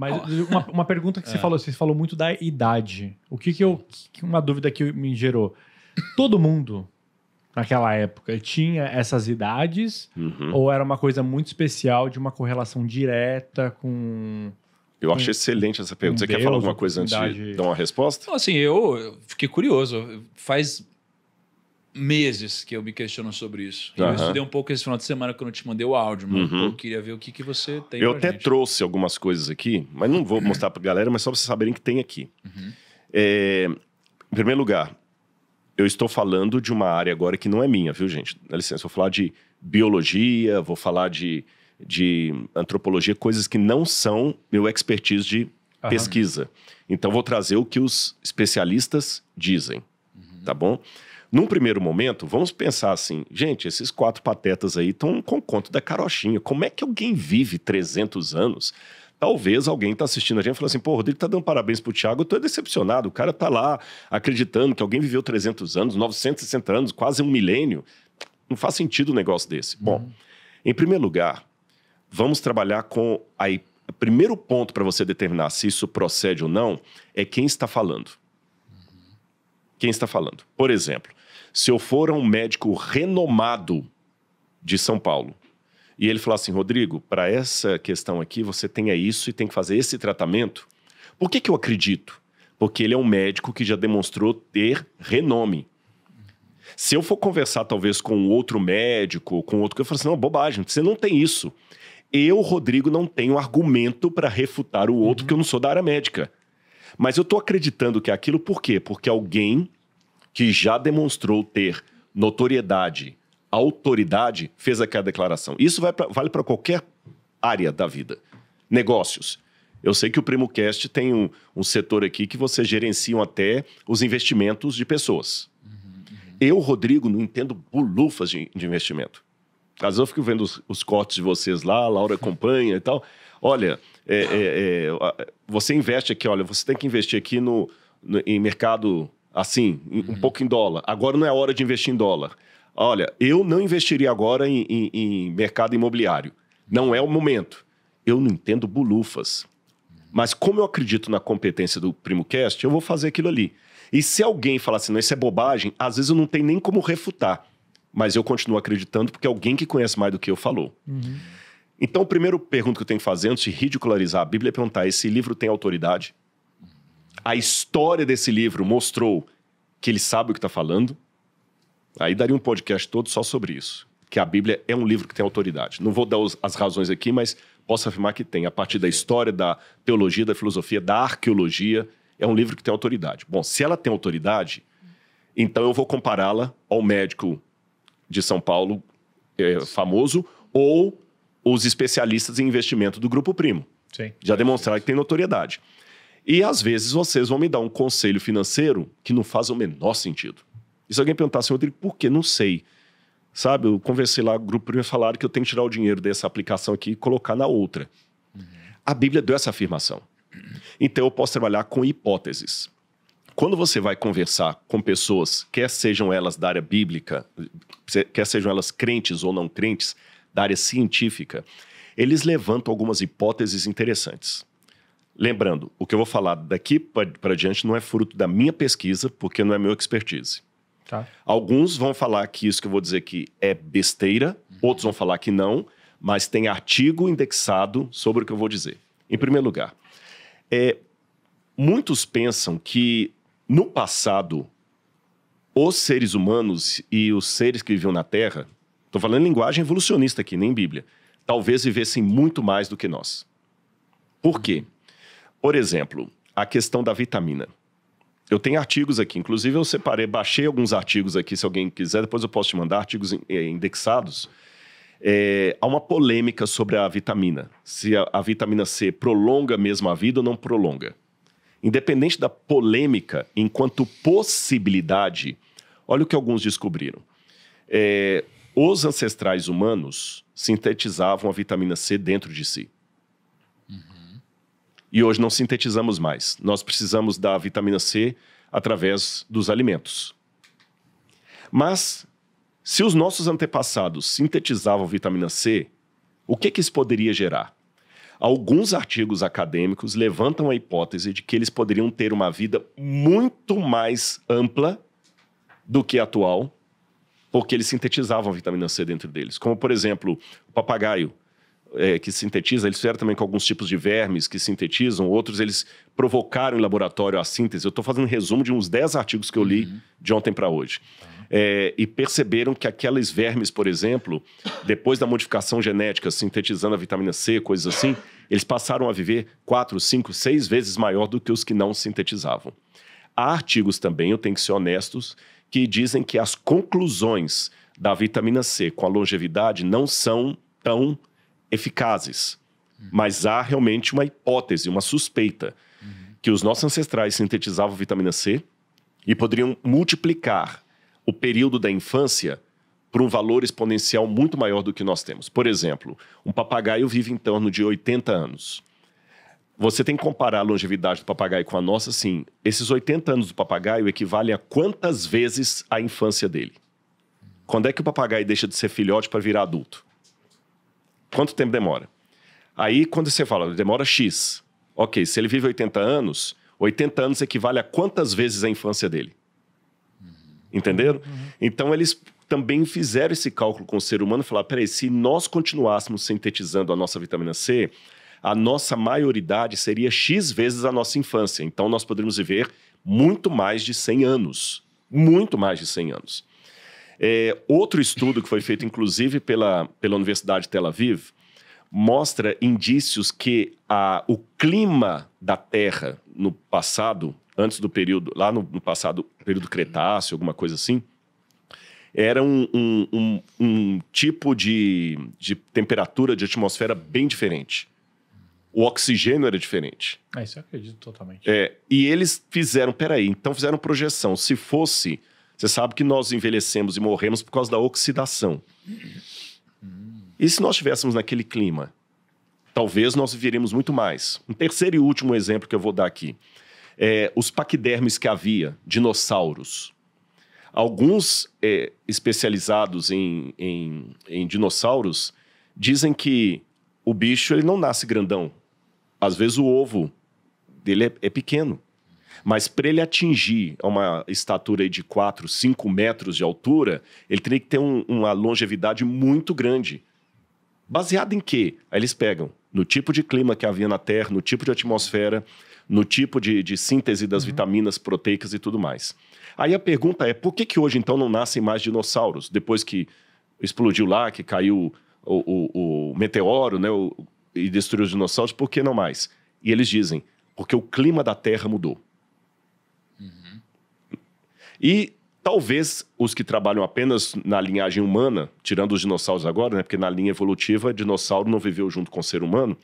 Mas uma, uma pergunta que você é. falou, você falou muito da idade. O que que eu. Uma dúvida que me gerou. Todo mundo naquela época tinha essas idades uhum. ou era uma coisa muito especial de uma correlação direta com eu achei excelente essa pergunta. Você Deus, quer falar alguma coisa antes de dar uma resposta? Assim, eu fiquei curioso. Faz meses que eu me questiono sobre isso. Uhum. Eu estudei um pouco esse final de semana quando eu te mandei o áudio, mas uhum. eu queria ver o que, que você tem. Eu até gente. trouxe algumas coisas aqui, mas não vou mostrar para a galera, mas só para vocês saberem que tem aqui. Uhum. É, em primeiro lugar, eu estou falando de uma área agora que não é minha, viu, gente? Dá licença, vou falar de biologia, vou falar de, de antropologia, coisas que não são meu expertise de pesquisa. Então, vou trazer o que os especialistas dizem, uhum. tá bom? Num primeiro momento, vamos pensar assim, gente, esses quatro patetas aí estão com conto da carochinha. Como é que alguém vive 300 anos? Talvez alguém está assistindo a gente e assim, pô, Rodrigo está dando parabéns para o Thiago, eu estou decepcionado, o cara está lá acreditando que alguém viveu 300 anos, 960 anos, quase um milênio. Não faz sentido um negócio desse. Uhum. Bom, em primeiro lugar, vamos trabalhar com o primeiro ponto para você determinar se isso procede ou não é quem está falando. Uhum. Quem está falando. Por exemplo, se eu for um médico renomado de São Paulo e ele falar assim, Rodrigo, para essa questão aqui você tenha isso e tem que fazer esse tratamento, por que, que eu acredito? Porque ele é um médico que já demonstrou ter renome. Se eu for conversar talvez com outro médico, com outro que eu falo assim, não, bobagem, você não tem isso. Eu, Rodrigo, não tenho argumento para refutar o outro uhum. que eu não sou da área médica. Mas eu estou acreditando que é aquilo por quê? Porque alguém que já demonstrou ter notoriedade, autoridade, fez aquela declaração. Isso pra, vale para qualquer área da vida. Negócios. Eu sei que o Primo Cast tem um, um setor aqui que vocês gerenciam até os investimentos de pessoas. Uhum, uhum. Eu, Rodrigo, não entendo bulufas de, de, investimento. Às vezes eu fico vendo os, os cortes de vocês lá, a Laura acompanha e tal. Olha, é, é, é, você investe aqui, olha, você tem que investir aqui no, no em mercado assim, uhum. um pouco em dólar. Agora não é hora de investir em dólar. Olha, eu não investiria agora em, em, em mercado imobiliário. Não é o momento. Eu não entendo bulufas. Mas como eu acredito na competência do PrimoCast, eu vou fazer aquilo ali. E se alguém falar assim, não, isso é bobagem, às vezes eu não tenho nem como refutar. Mas eu continuo acreditando porque alguém que conhece mais do que eu falou. Uhum. Então, a primeira pergunta que eu tenho que fazer antes de ridicularizar a Bíblia é perguntar: esse livro tem autoridade? a história desse livro mostrou que ele sabe o que está falando. Aí daria um podcast todo só sobre isso. Que a Bíblia é um livro que tem autoridade. Não vou dar os, as razões aqui, mas posso afirmar que tem. A partir da história, da teologia, da filosofia, da arqueologia, é um livro que tem autoridade. Bom, se ela tem autoridade, então eu vou compará-la ao médico de São Paulo é, famoso ou os especialistas em investimento do Grupo Primo. Sim. Já demonstraram que tem notoriedade. E às vezes vocês vão me dar um conselho financeiro que não faz o menor sentido. E se alguém perguntasse, assim, Rodrigo, por que? Não sei. Sabe, eu conversei lá, o grupo primeiro falaram que eu tenho que tirar o dinheiro dessa aplicação aqui e colocar na outra. Uhum. A Bíblia deu essa afirmação. Então eu posso trabalhar com hipóteses. Quando você vai conversar com pessoas, quer sejam elas da área bíblica, quer sejam elas crentes ou não crentes, da área científica, eles levantam algumas hipóteses interessantes. Lembrando, o que eu vou falar daqui para diante não é fruto da minha pesquisa, porque não é meu expertise. Tá. Alguns vão falar que isso que eu vou dizer aqui é besteira, uhum. outros vão falar que não, mas tem artigo indexado sobre o que eu vou dizer. Em primeiro lugar, é, muitos pensam que no passado os seres humanos e os seres que viviam na Terra, estou falando linguagem evolucionista aqui, nem Bíblia, talvez vivessem muito mais do que nós. Por quê? Uhum. Por exemplo, a questão da vitamina. Eu tenho artigos aqui, inclusive eu separei, baixei alguns artigos aqui, se alguém quiser, depois eu posso te mandar artigos eh, indexados. É, há uma polêmica sobre a vitamina, se a, a vitamina C prolonga mesmo a vida ou não prolonga. Independente da polêmica, enquanto possibilidade, olha o que alguns descobriram. É, os ancestrais humanos sintetizavam a vitamina C dentro de si. E hoje não sintetizamos mais. Nós precisamos da vitamina C através dos alimentos. Mas, se os nossos antepassados sintetizavam vitamina C, o que, que isso poderia gerar? Alguns artigos acadêmicos levantam a hipótese de que eles poderiam ter uma vida muito mais ampla do que a atual, porque eles sintetizavam vitamina C dentro deles. Como, por exemplo, o papagaio é, que sintetiza, eles fizeram também com alguns tipos de vermes que sintetizam, outros eles provocaram em laboratório a síntese. Eu estou fazendo um resumo de uns 10 artigos que eu li uhum. de ontem para hoje. Tá. É, e perceberam que aqueles vermes, por exemplo, depois da modificação genética, sintetizando a vitamina C, coisas assim, eles passaram a viver 4, 5, 6 vezes maior do que os que não sintetizavam. Há artigos também, eu tenho que ser honestos, que dizem que as conclusões da vitamina C com a longevidade não são tão eficazes. Mas há realmente uma hipótese, uma suspeita, uhum. que os nossos ancestrais sintetizavam vitamina C e poderiam multiplicar o período da infância para um valor exponencial muito maior do que nós temos. Por exemplo, um papagaio vive em torno de 80 anos. Você tem que comparar a longevidade do papagaio com a nossa, sim. Esses 80 anos do papagaio equivalem a quantas vezes a infância dele? Quando é que o papagaio deixa de ser filhote para virar adulto? Quanto tempo demora? Aí, quando você fala, demora X. Ok, se ele vive 80 anos, 80 anos equivale a quantas vezes a infância dele? Entenderam? Uhum. Então, eles também fizeram esse cálculo com o ser humano e falaram: peraí, se nós continuássemos sintetizando a nossa vitamina C, a nossa maioridade seria X vezes a nossa infância. Então, nós poderíamos viver muito mais de 100 anos. Muito mais de 100 anos. É, outro estudo que foi feito, inclusive, pela, pela Universidade de Tel Aviv, mostra indícios que a, o clima da Terra no passado, antes do período, lá no, no passado, período Cretáceo, alguma coisa assim, era um, um, um, um tipo de, de temperatura de atmosfera bem diferente. O oxigênio era diferente. É, isso eu acredito totalmente. É, e eles fizeram, peraí, então fizeram projeção. Se fosse você sabe que nós envelhecemos e morremos por causa da oxidação. E se nós estivéssemos naquele clima? Talvez nós viveríamos muito mais. Um terceiro e último exemplo que eu vou dar aqui. É, os paquidermes que havia, dinossauros. Alguns é, especializados em, em, em dinossauros dizem que o bicho ele não nasce grandão. Às vezes o ovo dele é, é pequeno. Mas para ele atingir uma estatura de 4, 5 metros de altura, ele teria que ter um, uma longevidade muito grande. Baseado em quê? Aí eles pegam no tipo de clima que havia na Terra, no tipo de atmosfera, no tipo de, de síntese das uhum. vitaminas, proteicas e tudo mais. Aí a pergunta é, por que, que hoje então não nascem mais dinossauros? Depois que explodiu lá, que caiu o, o, o meteoro né, o, e destruiu os dinossauros, por que não mais? E eles dizem, porque o clima da Terra mudou. Uhum. E talvez os que trabalham apenas na linhagem humana, tirando os dinossauros agora, né, porque na linha evolutiva, dinossauro não viveu junto com o ser humano,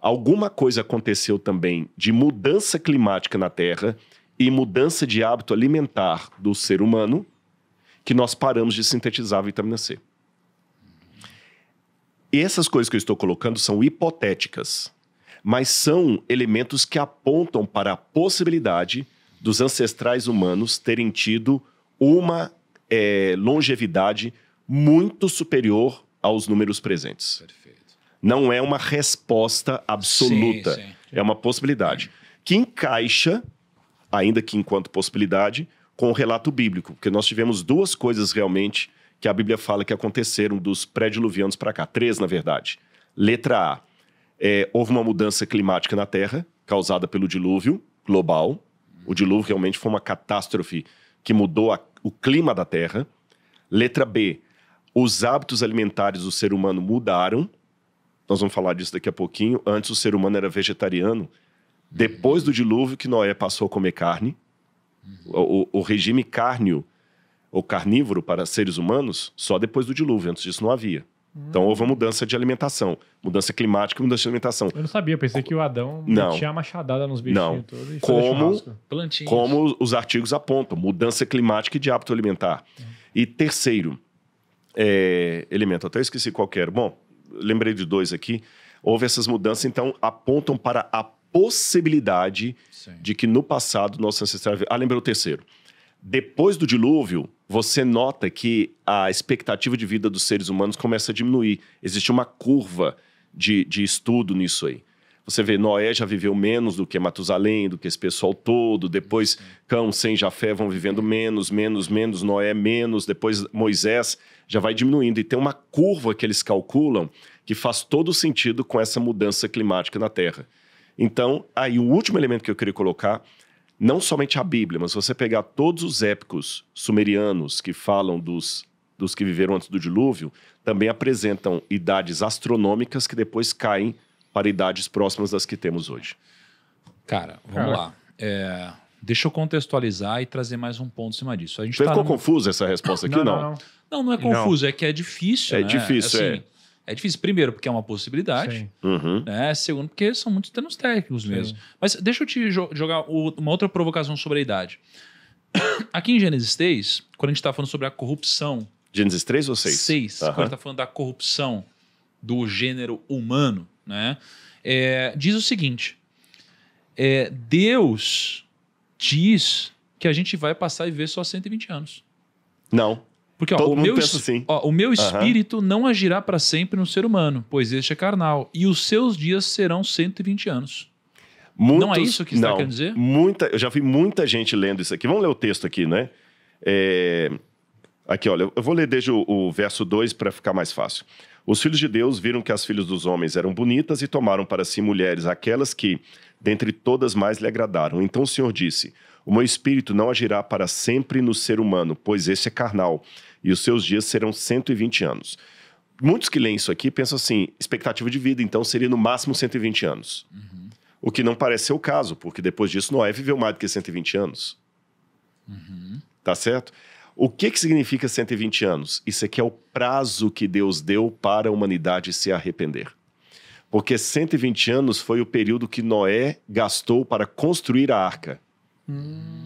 alguma coisa aconteceu também de mudança climática na Terra e mudança de hábito alimentar do ser humano que nós paramos de sintetizar a vitamina C. E essas coisas que eu estou colocando são hipotéticas, mas são elementos que apontam para a possibilidade dos ancestrais humanos terem tido uma é, longevidade muito superior aos números presentes. Perfeito. Não é uma resposta absoluta, sim, sim. é uma possibilidade. Que encaixa, ainda que enquanto possibilidade, com o relato bíblico, porque nós tivemos duas coisas realmente que a Bíblia fala que aconteceram dos pré-diluvianos para cá, três na verdade. Letra A, é, houve uma mudança climática na Terra, causada pelo dilúvio global. O dilúvio realmente foi uma catástrofe que mudou a, o clima da Terra. Letra B, os hábitos alimentares do ser humano mudaram. Nós vamos falar disso daqui a pouquinho. Antes o ser humano era vegetariano. Depois do dilúvio que Noé passou a comer carne, o, o, regime cárneo ou carnívoro para seres humanos só depois do dilúvio, antes disso não havia. Então houve uma mudança de alimentação, mudança climática mudança de alimentação. Eu não sabia, pensei que o Adão não. tinha machadada nos bichinhos não. todos. E como, Plantinhos. como os artigos apontam, mudança climática e de hábito alimentar. E terceiro é, elemento, até esqueci qualquer. Bom, lembrei de dois aqui. Houve essas mudanças, então apontam para a possibilidade Sim. de que no passado nossos ancestral. Ah, lembrei o terceiro. Depois do dilúvio, você nota que a expectativa de vida dos seres humanos começa a diminuir. Existe uma curva de, de estudo nisso aí. Você vê, Noé já viveu menos do que Matusalém, do que esse pessoal todo. Depois, Cão, Sem, Jafé vão vivendo menos, menos, menos. Noé, menos. Depois, Moisés já vai diminuindo. E tem uma curva que eles calculam que faz todo sentido com essa mudança climática na Terra. Então, aí o último elemento que eu queria colocar não somente a Bíblia, mas se você pegar todos os épicos sumerianos que falam dos, dos que viveram antes do dilúvio, também apresentam idades astronômicas que depois caem para idades próximas das que temos hoje. Cara, vamos Cara. lá. É, deixa eu contextualizar e trazer mais um ponto em cima disso. A gente Você tá ficou confuso essa resposta aqui não, ou não? Não, não, não é confuso, não. é que é difícil. É né? difícil, assim, é é difícil, primeiro, porque é uma possibilidade. Uhum. Né? Segundo, porque são muitos termos técnicos Sim. mesmo. Mas deixa eu te jo jogar uma outra provocação sobre a idade. Aqui em Gênesis 3, quando a gente está falando sobre a corrupção. Gênesis 3 ou 6? 6. Uhum. Quando a gente está falando da corrupção do gênero humano, né? É, diz o seguinte: é, Deus diz que a gente vai passar e ver só 120 anos. Não. Porque ó, o, meu, assim. ó, o, meu, espírito uhum. não agirá para sempre no ser humano, pois este é carnal, e os seus dias serão 120 anos. Muitos, não é isso que está querendo dizer? Muita, eu já vi muita gente lendo isso aqui. Vamos ler o texto aqui, né? É, aqui, olha, eu vou ler desde o, o verso 2 para ficar mais fácil. Os filhos de Deus viram que as filhas dos homens eram bonitas e tomaram para si mulheres, aquelas que, dentre todas, mais lhe agradaram. Então o Senhor disse: O meu espírito não agirá para sempre no ser humano, pois esse é carnal, e os seus dias serão 120 anos. Muitos que leem isso aqui pensam assim: expectativa de vida, então seria no máximo 120 anos. Uhum. O que não parece ser o caso, porque depois disso Noé viveu mais do que 120 anos. Uhum. Tá certo? O que, que significa 120 anos? Isso aqui é o prazo que Deus deu para a humanidade se arrepender. Porque 120 anos foi o período que Noé gastou para construir a arca. Hum.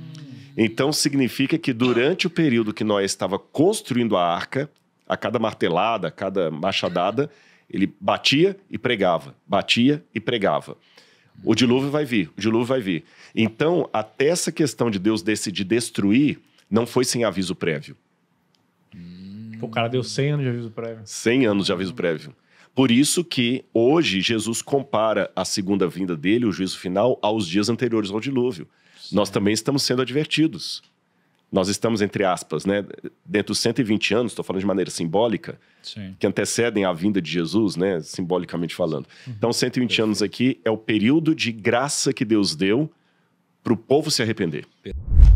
Então significa que durante o período que Noé estava construindo a arca, a cada martelada, a cada machadada, ele batia e pregava, batia e pregava. O dilúvio vai vir, o dilúvio vai vir. Então, até essa questão de Deus decidir destruir, não foi sem aviso prévio. O cara deu 100 anos de aviso prévio. 100 anos de aviso prévio. Por isso que hoje Jesus compara a segunda vinda dele, o juízo final, aos dias anteriores ao dilúvio. Nós também estamos sendo advertidos. Nós estamos, entre aspas, né, dentro dos 120 anos, estou falando de maneira simbólica, Sim. que antecedem a vinda de Jesus, né, simbolicamente falando. Então, 120 Perfeito. anos aqui é o período de graça que Deus deu para o povo se arrepender. Perfeito.